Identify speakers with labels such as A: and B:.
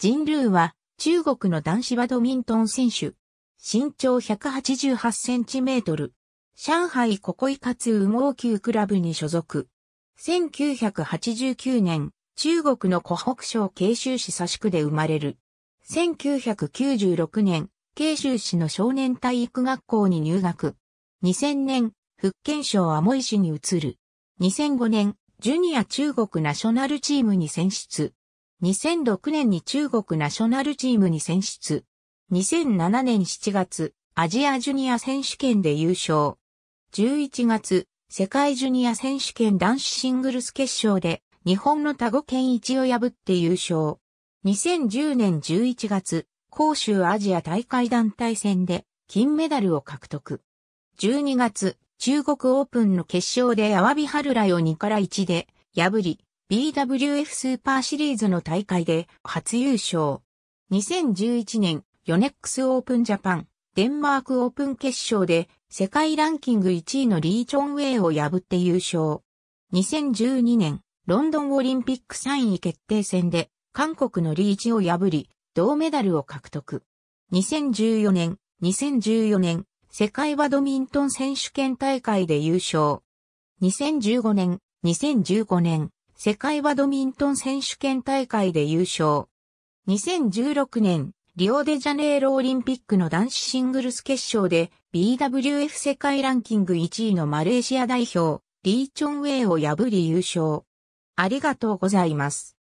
A: ジン・ルーは中国の男子バドミントン選手。身長
B: 188センチメートル。上海ココイカツ羽毛球クラブに所属。1989年、中国の湖北省慶州市佐宿で生まれる。1996年、慶州市の少年体育学校に入学。2000年、福建省アモイ市に移る。2005年、ジュニア中国ナショナルチームに選出。2006年に中国ナショナルチームに選出。2007年7月、アジアジュニア選手権で優勝。11月、世界ジュニア選手権男子シングルス決勝で、日本の田子健一を破って優勝。2010年11月、杭州アジア大会団体戦で、金メダルを獲得。12月、中国オープンの決勝でアワビ春来を2から1で、破り、BWF スーパーシリーズの大会で初優勝。2011年、ヨネックスオープンジャパン、デンマークオープン決勝で世界ランキング1位のリーチョンウェイを破って優勝。2012年、ロンドンオリンピック3位決定戦で韓国のリーチを破り、銅メダルを獲得。2014年、2014年、世界バドミントン選手権大会で優勝。2015年、2015年、世界バドミントン選手権大会で優勝。2016年、リオデジャネイロオリンピックの男子シングルス決勝で BWF 世界ランキング1位のマレーシア代表、リー・チョ
A: ンウェイを破り優勝。ありがとうございます。